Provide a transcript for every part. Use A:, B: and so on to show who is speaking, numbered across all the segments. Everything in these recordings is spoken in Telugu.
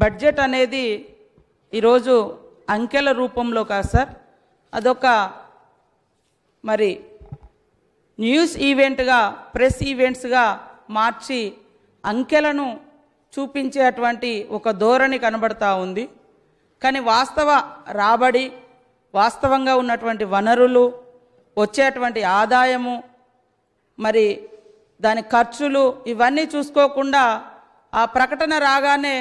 A: బడ్జెట్ అనేది ఈరోజు అంకెల రూపంలో కాదు సార్ అదొక మరి న్యూస్ ఈవెంట్గా ప్రెస్ ఈవెంట్స్గా మార్చి అంకెలను చూపించేటువంటి ఒక ధోరణి కనబడతా ఉంది కానీ వాస్తవ రాబడి వాస్తవంగా ఉన్నటువంటి వనరులు వచ్చేటువంటి ఆదాయము మరి దాని ఖర్చులు ఇవన్నీ చూసుకోకుండా ఆ ప్రకటన రాగానే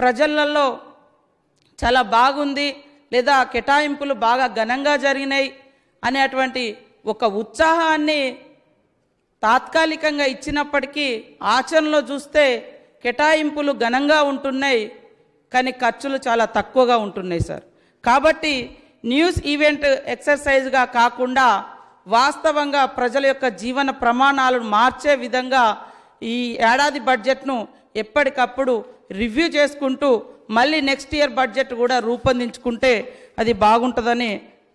A: ప్రజలలో చాలా బాగుంది లేదా కేటాయింపులు బాగా ఘనంగా జరిగినాయి అనేటువంటి ఒక ఉత్సాహాన్ని తాత్కాలికంగా ఇచ్చినప్పటికీ ఆచరణలో చూస్తే కేటాయింపులు ఘనంగా ఉంటున్నాయి కానీ ఖర్చులు చాలా తక్కువగా ఉంటున్నాయి సార్ కాబట్టి న్యూస్ ఈవెంట్ ఎక్సర్సైజ్గా కాకుండా వాస్తవంగా ప్రజల యొక్క జీవన ప్రమాణాలను మార్చే విధంగా ఈ ఏడాది బడ్జెట్ను ఎప్పటికప్పుడు రివ్యూ చేసుకుంటూ మళ్ళీ నెక్స్ట్ ఇయర్ బడ్జెట్ కూడా రూపొందించుకుంటే అది బాగుంటుందని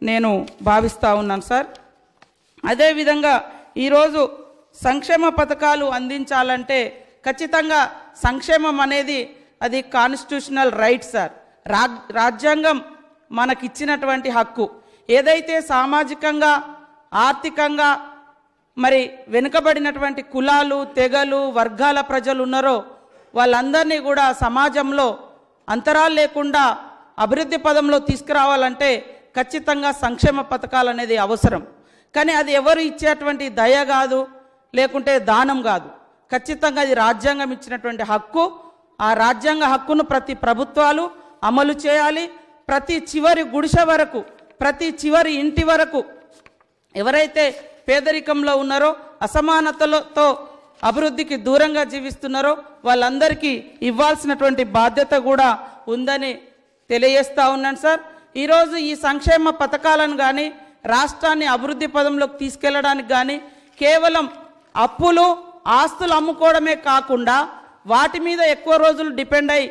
A: నేను భావిస్తూ ఉన్నాను సార్ అదేవిధంగా ఈరోజు సంక్షేమ పథకాలు అందించాలంటే ఖచ్చితంగా సంక్షేమం అనేది అది కాన్స్టిట్యూషనల్ రైట్ సార్ రాజ్యాంగం మనకిచ్చినటువంటి హక్కు ఏదైతే సామాజికంగా ఆర్థికంగా మరి వెనుకబడినటువంటి కులాలు తెగలు వర్గాల ప్రజలు ఉన్నారో వాళ్ళందరినీ కూడా సమాజంలో అంతరాలు లేకుండా అభివృద్ధి పదంలో తీసుకురావాలంటే ఖచ్చితంగా సంక్షేమ పథకాలు అనేది అవసరం కానీ అది ఎవరు ఇచ్చేటువంటి దయ కాదు లేకుంటే దానం కాదు ఖచ్చితంగా అది రాజ్యాంగం ఇచ్చినటువంటి హక్కు ఆ రాజ్యాంగ హక్కును ప్రతి ప్రభుత్వాలు అమలు చేయాలి ప్రతి చివరి గుడిసె వరకు ప్రతి చివరి ఇంటి వరకు ఎవరైతే పేదరికంలో ఉన్నారో అసమానతలతో అభివృద్ధికి దూరంగా జీవిస్తున్నారో వాళ్ళందరికీ ఇవ్వాల్సినటువంటి బాధ్యత కూడా ఉందని తెలియజేస్తూ ఉన్నాను సార్ ఈరోజు ఈ సంక్షేమ పథకాలను కానీ రాష్ట్రాన్ని అభివృద్ధి పదంలోకి తీసుకెళ్లడానికి కానీ కేవలం అప్పులు ఆస్తులు అమ్ముకోవడమే కాకుండా వాటి మీద ఎక్కువ రోజులు డిపెండ్ అయి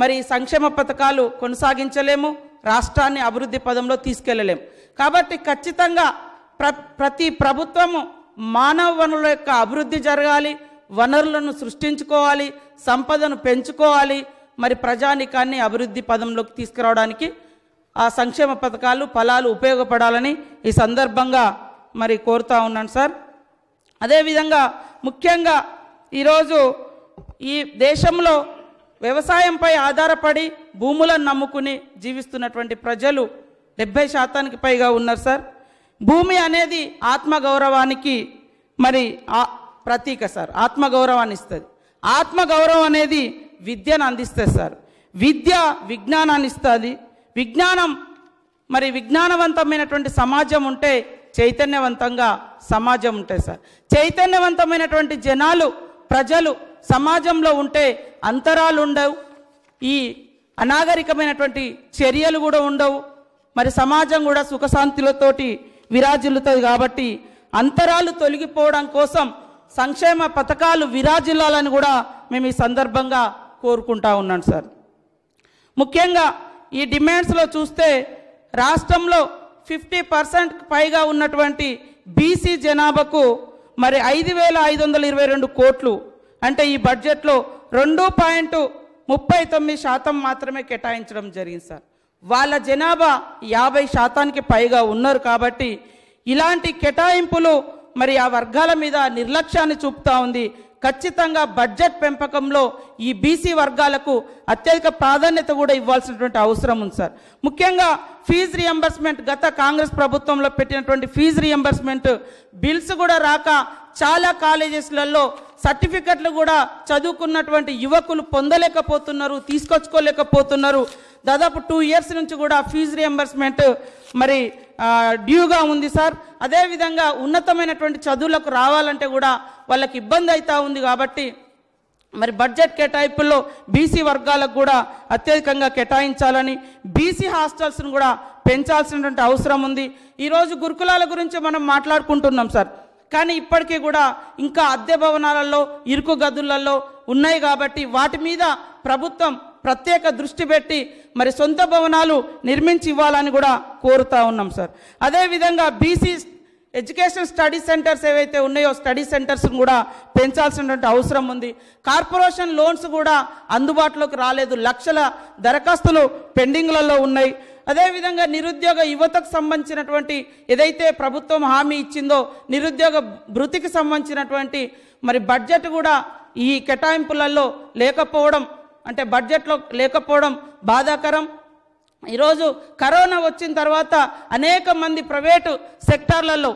A: మరి సంక్షేమ పథకాలు కొనసాగించలేము రాష్ట్రాన్ని అభివృద్ధి పదంలో తీసుకెళ్లలేము కాబట్టి ఖచ్చితంగా ప్ర ప్రతి ప్రభుత్వము మానవ వనరుల యొక్క అభివృద్ధి జరగాలి వనరులను సృష్టించుకోవాలి సంపదను పెంచుకోవాలి మరి ప్రజానికాన్ని అభివృద్ధి పదంలోకి తీసుకురావడానికి ఆ సంక్షేమ పథకాలు ఫలాలు ఉపయోగపడాలని ఈ సందర్భంగా మరి కోరుతూ ఉన్నాను సార్ అదేవిధంగా ముఖ్యంగా ఈరోజు ఈ దేశంలో వ్యవసాయంపై ఆధారపడి భూములను నమ్ముకుని జీవిస్తున్నటువంటి ప్రజలు డెబ్బై శాతానికి పైగా ఉన్నారు సార్ భూమి అనేది ఆత్మగౌరవానికి మరి ప్రతీక సార్ ఆత్మగౌరవాన్ని ఇస్తుంది ఆత్మగౌరవం అనేది విద్యను అందిస్తుంది సార్ విద్య విజ్ఞానాన్ని ఇస్తుంది విజ్ఞానం మరి విజ్ఞానవంతమైనటువంటి సమాజం ఉంటే చైతన్యవంతంగా సమాజం ఉంటుంది సార్ చైతన్యవంతమైనటువంటి జనాలు ప్రజలు సమాజంలో ఉంటే అంతరాలు ఉండవు ఈ అనాగరికమైనటువంటి చర్యలు కూడా ఉండవు మరి సమాజం కూడా సుఖశాంతులతోటి విరాజిల్లుతుంది కాబట్టి అంతరాలు తొలగిపోవడం కోసం సంక్షేమ పథకాలు విరాజిల్లాలని కూడా మేము ఈ సందర్భంగా కోరుకుంటా ఉన్నాం సార్ ముఖ్యంగా ఈ డిమాండ్స్లో చూస్తే రాష్ట్రంలో ఫిఫ్టీ పర్సెంట్ పైగా ఉన్నటువంటి బీసీ జనాభాకు మరి ఐదు వేల ఐదు వందల ఇరవై రెండు కోట్లు అంటే ఈ బడ్జెట్లో రెండు పాయింట్ ముప్పై తొమ్మిది శాతం మాత్రమే కేటాయించడం జరిగింది సార్ వాళ్ళ జనాభా యాభై శాతానికి పైగా ఉన్నారు కాబట్టి ఇలాంటి కేటాయింపులు మరి ఆ వర్గాల మీద నిర్లక్ష్యాన్ని చూపుతా ఉంది ఖచ్చితంగా బడ్జెట్ పెంపకంలో ఈ బీసీ వర్గాలకు అత్యధిక ప్రాధాన్యత కూడా ఇవ్వాల్సినటువంటి అవసరం ఉంది సార్ ముఖ్యంగా ఫీజు రియంబర్స్మెంట్ గత కాంగ్రెస్ ప్రభుత్వంలో పెట్టినటువంటి ఫీజు రియంబర్స్మెంట్ బిల్స్ కూడా రాక చాలా కాలేజెస్లలో సర్టిఫికెట్లు కూడా చదువుకున్నటువంటి యువకులు పొందలేకపోతున్నారు తీసుకొచ్చుకోలేకపోతున్నారు దాదాపు టూ ఇయర్స్ నుంచి కూడా ఫీజు రియంబర్స్మెంట్ మరి డ్యూగా ఉంది సార్ అదేవిధంగా ఉన్నతమైనటువంటి చదువులకు రావాలంటే కూడా వాళ్ళకి ఇబ్బంది అవుతూ ఉంది కాబట్టి మరి బడ్జెట్ కేటాయింపుల్లో బీసీ వర్గాలకు కూడా అత్యధికంగా కేటాయించాలని బీసీ హాస్టల్స్ను కూడా పెంచాల్సినటువంటి అవసరం ఉంది ఈరోజు గురుకులాల గురించి మనం మాట్లాడుకుంటున్నాం సార్ కానీ ఇప్పటికీ కూడా ఇంకా అద్దె భవనాలలో ఇరుకు గదులలో ఉన్నాయి కాబట్టి వాటి మీద ప్రభుత్వం ప్రత్యేక దృష్టి పెట్టి మరి సొంత భవనాలు నిర్మించి ఇవ్వాలని కూడా కోరుతా ఉన్నాం సార్ అదేవిధంగా బీసీ ఎడ్యుకేషన్ స్టడీ సెంటర్స్ ఏవైతే ఉన్నాయో స్టడీ సెంటర్స్ కూడా పెంచాల్సినటువంటి అవసరం ఉంది కార్పొరేషన్ లోన్స్ కూడా అందుబాటులోకి రాలేదు లక్షల దరఖాస్తులు పెండింగ్లలో ఉన్నాయి అదేవిధంగా నిరుద్యోగ యువతకు సంబంధించినటువంటి ఏదైతే ప్రభుత్వం హామీ ఇచ్చిందో నిరుద్యోగ భృతికి సంబంధించినటువంటి మరి బడ్జెట్ కూడా ఈ కేటాయింపులలో లేకపోవడం అంటే బడ్జెట్లో లేకపోవడం బాధాకరం ఈరోజు కరోనా వచ్చిన తర్వాత అనేక మంది ప్రైవేటు సెక్టార్లలో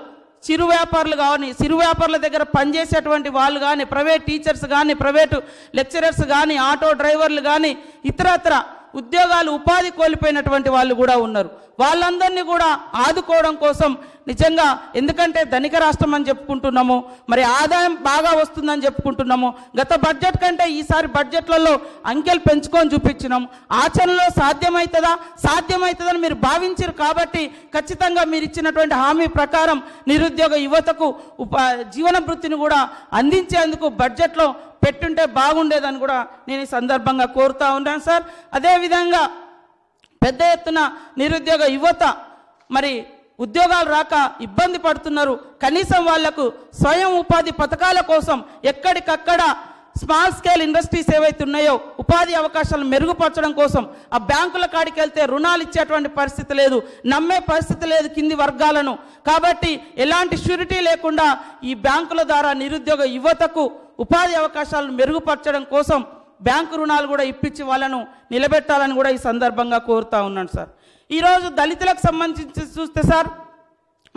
A: చిరు వ్యాపారులు కానీ చిరు వ్యాపారుల దగ్గర పనిచేసేటువంటి వాళ్ళు కానీ ప్రైవేట్ టీచర్స్ కానీ ప్రైవేటు లెక్చరర్స్ కానీ ఆటో డ్రైవర్లు కానీ ఇతరత్ర ఉద్యోగాలు ఉపాధి కోల్పోయినటువంటి వాళ్ళు కూడా ఉన్నారు వాళ్ళందరినీ కూడా ఆదుకోవడం కోసం నిజంగా ఎందుకంటే ధనిక రాష్ట్రం అని చెప్పుకుంటున్నాము మరి ఆదాయం బాగా వస్తుందని చెప్పుకుంటున్నాము గత బడ్జెట్ కంటే ఈసారి బడ్జెట్లలో అంకెలు పెంచుకొని చూపించినాము ఆచరణలో సాధ్యమవుతుందా సాధ్యమవుతుందని మీరు భావించరు కాబట్టి ఖచ్చితంగా మీరు ఇచ్చినటువంటి హామీ ప్రకారం నిరుద్యోగ యువతకు ఉప జీవన వృత్తిని కూడా అందించేందుకు బడ్జెట్లో పెట్టుంటే బాగుండేదని కూడా నేను ఈ సందర్భంగా కోరుతూ ఉన్నాను సార్ అదేవిధంగా పెద్ద ఎత్తున నిరుద్యోగ యువత మరి ఉద్యోగాలు రాక ఇబ్బంది పడుతున్నారు కనీసం వాళ్లకు స్వయం ఉపాధి పథకాల కోసం ఎక్కడికక్కడ స్మాల్ స్కేల్ ఇండస్ట్రీస్ ఏవైతే ఉన్నాయో ఉపాధి అవకాశాలను మెరుగుపరచడం కోసం ఆ బ్యాంకుల కాడికి వెళ్తే రుణాలు ఇచ్చేటువంటి పరిస్థితి లేదు నమ్మే పరిస్థితి లేదు కింది వర్గాలను కాబట్టి ఎలాంటి షూరిటీ లేకుండా ఈ బ్యాంకుల ద్వారా నిరుద్యోగ యువతకు ఉపాధి అవకాశాలను మెరుగుపరచడం కోసం బ్యాంకు రుణాలు కూడా ఇప్పించి వాళ్ళను నిలబెట్టాలని కూడా ఈ సందర్భంగా కోరుతా ఉన్నాను సార్ ఈరోజు దళితులకు సంబంధించి చూస్తే సార్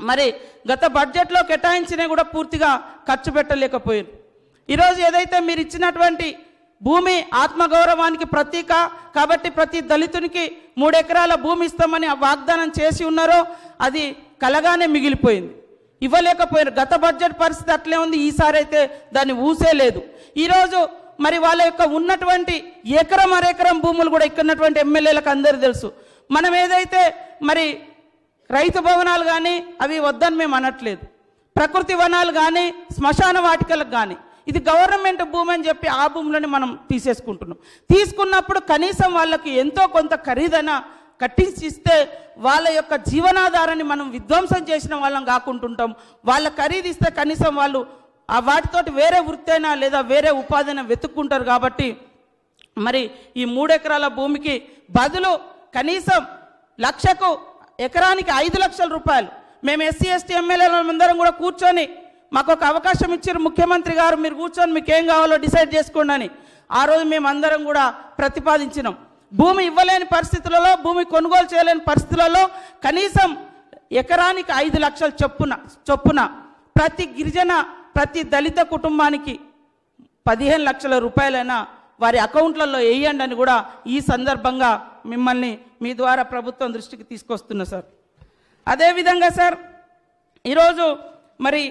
A: మరి గత బడ్జెట్లో కేటాయించినా కూడా పూర్తిగా ఖర్చు పెట్టలేకపోయారు ఈరోజు ఏదైతే మీరు ఇచ్చినటువంటి భూమి ఆత్మగౌరవానికి ప్రతీక కాబట్టి ప్రతి దళితునికి మూడెకరాల భూమి ఇస్తామని వాగ్దానం చేసి ఉన్నారో అది కలగానే మిగిలిపోయింది ఇవ్వలేకపోయారు గత బడ్జెట్ పరిస్థితి అట్లే ఉంది ఈసారి అయితే దాన్ని ఊసే లేదు ఈరోజు మరి వాళ్ళ యొక్క ఉన్నటువంటి ఎకరం అరెకరం భూములు కూడా ఇక్కడ ఉన్నటువంటి ఎమ్మెల్యేలకు అందరూ తెలుసు మనం ఏదైతే మరి రైతు భవనాలు కానీ అవి వద్దని మేము అనట్లేదు ప్రకృతి వనాలు కానీ శ్మశాన వాటికలకు కానీ ఇది గవర్నమెంట్ భూమి అని చెప్పి ఆ భూములని మనం తీసేసుకుంటున్నాం తీసుకున్నప్పుడు కనీసం వాళ్ళకి ఎంతో కొంత ఖరీదైన కట్టించి ఇస్తే వాళ్ళ యొక్క జీవనాధారాన్ని మనం విధ్వంసం చేసిన వాళ్ళం కాకుంటుంటాం వాళ్ళ ఖరీదిస్తే కనీసం వాళ్ళు ఆ వాటితోటి వేరే వృత్తైనా లేదా వేరే ఉపాధినా వెతుక్కుంటారు కాబట్టి మరి ఈ మూడెకరాల భూమికి బదులు కనీసం లక్షకు ఎకరానికి ఐదు లక్షల రూపాయలు మేము ఎస్సీ ఎస్టీ అందరం కూడా కూర్చొని మాకు ఒక అవకాశం ఇచ్చారు ముఖ్యమంత్రి గారు మీరు కూర్చొని మీకు ఏం కావాలో డిసైడ్ చేసుకోండి అని ఆ రోజు మేమందరం కూడా ప్రతిపాదించినాం భూమి ఇవ్వలేని పరిస్థితులలో భూమి కొనుగోలు చేయలేని పరిస్థితులలో కనీసం ఎకరానికి ఐదు లక్షల చొప్పున చొప్పున ప్రతి గిరిజన ప్రతి దళిత కుటుంబానికి పదిహేను లక్షల రూపాయలైనా వారి అకౌంట్లలో వేయండి అని కూడా ఈ సందర్భంగా మిమ్మల్ని మీ ద్వారా ప్రభుత్వం దృష్టికి తీసుకొస్తున్నా సార్ అదేవిధంగా సార్ ఈరోజు మరి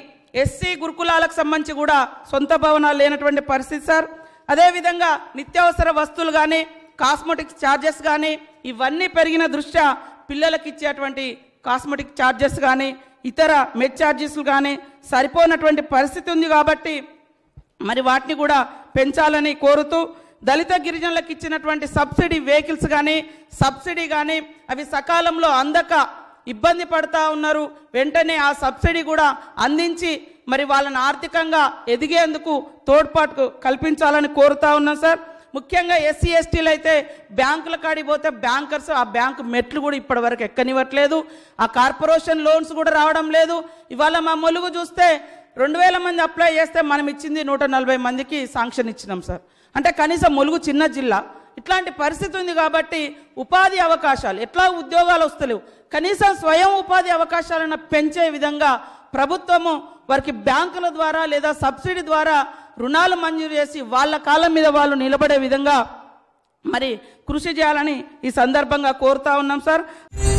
A: ఎస్సీ గురుకులాలకు సంబంధించి కూడా సొంత భవనాలు లేనటువంటి పరిస్థితి సార్ అదేవిధంగా నిత్యావసర వస్తువులు కానీ కాస్మెటిక్ ఛార్జెస్ కానీ ఇవన్నీ పెరిగిన దృష్ట్యా పిల్లలకి ఇచ్చేటువంటి కాస్మెటిక్ ఛార్జెస్ కానీ ఇతర మెడ్ ఛార్జెస్లు కానీ సరిపోనటువంటి పరిస్థితి ఉంది కాబట్టి మరి వాటిని కూడా పెంచాలని కోరుతూ దళిత గిరిజనులకు ఇచ్చినటువంటి సబ్సిడీ వెహికల్స్ కానీ సబ్సిడీ కానీ అవి సకాలంలో అందక ఇబ్బంది పడతా ఉన్నారు వెంటనే ఆ సబ్సిడీ కూడా అందించి మరి వాళ్ళని ఆర్థికంగా ఎదిగేందుకు తోడ్పాటు కల్పించాలని కోరుతా ఉన్నాం సార్ ముఖ్యంగా ఎస్సీ ఎస్టీలు అయితే బ్యాంకుల కాడికి పోతే బ్యాంకర్స్ ఆ బ్యాంకు మెట్లు కూడా ఇప్పటి వరకు ఎక్కనివ్వట్లేదు ఆ కార్పొరేషన్ లోన్స్ కూడా రావడం లేదు ఇవాళ మా మొలుగు చూస్తే రెండు వేల మంది అప్లై చేస్తే మనం ఇచ్చింది నూట నలభై మందికి శాంక్షన్ ఇచ్చినాం సార్ అంటే కనీసం మొలుగు చిన్న జిల్లా ఇట్లాంటి పరిస్థితి ఉంది కాబట్టి ఉపాధి అవకాశాలు ఎట్లా ఉద్యోగాలు వస్తలేవు కనీసం స్వయం ఉపాధి అవకాశాలను పెంచే విధంగా ప్రభుత్వము వారికి బ్యాంకుల ద్వారా లేదా సబ్సిడీ ద్వారా రుణాలు మంజూరు చేసి వాళ్ళ కాలం మీద వాళ్ళు నిలబడే విధంగా మరి కృషి చేయాలని ఈ సందర్భంగా కోరుతా ఉన్నాం సార్